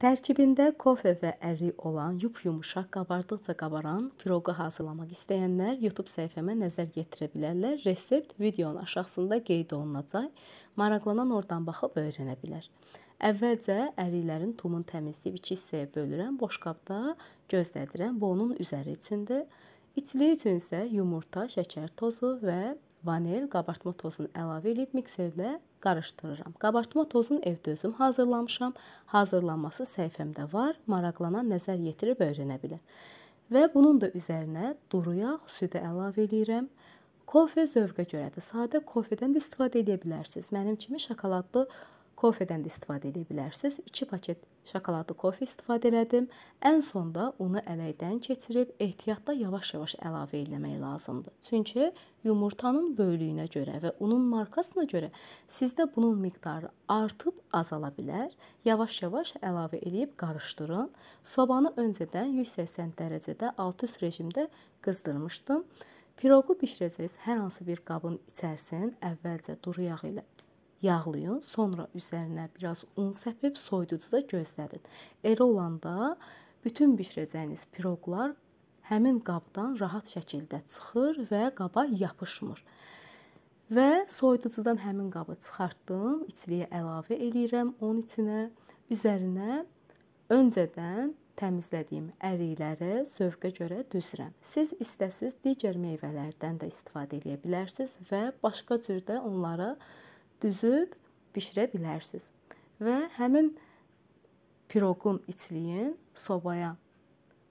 Tərkibində kofe və ərik olan yumyumuşaq qabardıqca qabaran piroqu hazırlamaq istəyənlər YouTube səhifəmə nəzər yetirə bilərlər. Resept videonun aşağısında qeyd olunacaq. Maraqlanan oradan baxıb öyrənə bilər. Əvvəlcə əriklərin tumun təmizləyib iki hissəyə bölürəm, boş qabda gözlədirəm. Bu onun üzəri üçündür. İçli üçün isə yumurta, şəkər tozu və vanil qabartma tozunu əlavə edib mikserlə qarışdırıram. Qabartma tozunu evdə özüm hazırlamışam. Hazırlanması səhifəmdə var. Maraqlanan nəzər yetirib öyrənə bilər. Və bunun da üzərinə duru yağ, südü əlavə eləyirəm. Kofe zövqə görədir. Sadə kofedən də istifadə edə bilərsiniz. Mənim kimi şokoladlı Kofedən də istifadə edə bilərsiniz. 2 paket şokoladlı kofe istifadə elədim. Ən sonda unu ələkdən keçirib ehtiyatla yavaş-yavaş əlavə etmək lazımdır. Çünki yumurtanın böyüklüyünə görə və unun markasına görə sizdə bunun miqdarı artıb azala bilər. Yavaş-yavaş əlavə edib qarışdırın. Sobanı öncədən 180 dərəcədə alt-üst rejimdə qızdırmışdım. Piroqu bişirəcəyiz hər hansı bir qabın içərisin əvvəlcə duru yağ ilə yağlayın, sonra üzərinə biraz un səpib soyuducuda gözlədin. Elə olanda bütün bişirəcəyiniz piroqlar həmin qabdan rahat şəkildə çıxır və qaba yapışmır. Və soyuducudan həmin qabı çıxartdım, içliyə əlavə eləyirəm onun içinə. Üzərinə öncədən təmizlədiyim ərikləri zövqə görə düzürəm. Siz istəsiz digər meyvələrdən də istifadə edə bilərsiniz və başqa cür də onları düzüb bişirə bilərsiniz. Və həmin piroqun içliyin sobaya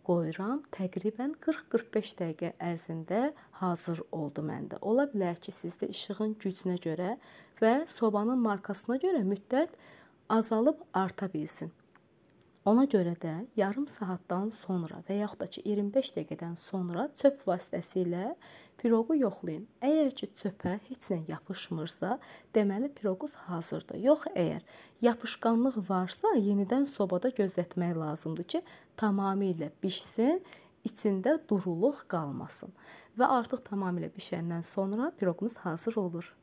qoyuram. Təqribən 40-45 dəqiqə ərzində hazır oldu məndə. Ola bilər ki, sizdə işığın gücünə görə və sobanın markasına görə müddət azalıb arta bilsin. Ona görə də yarım saatdan sonra və yaxud da ki 25 dəqiqədən sonra çöp vasitəsilə piroqu yoxlayın. Əgər ki çöpə heç nə yapışmırsa, deməli piroquz hazırdır. Yox əgər yapışqanlıq varsa, yenidən sobada gözlətmək lazımdır ki, tamamilə bişsin, içində duruluq qalmasın. Və artıq tamamilə bişəndən sonra piroqumuz hazır olur.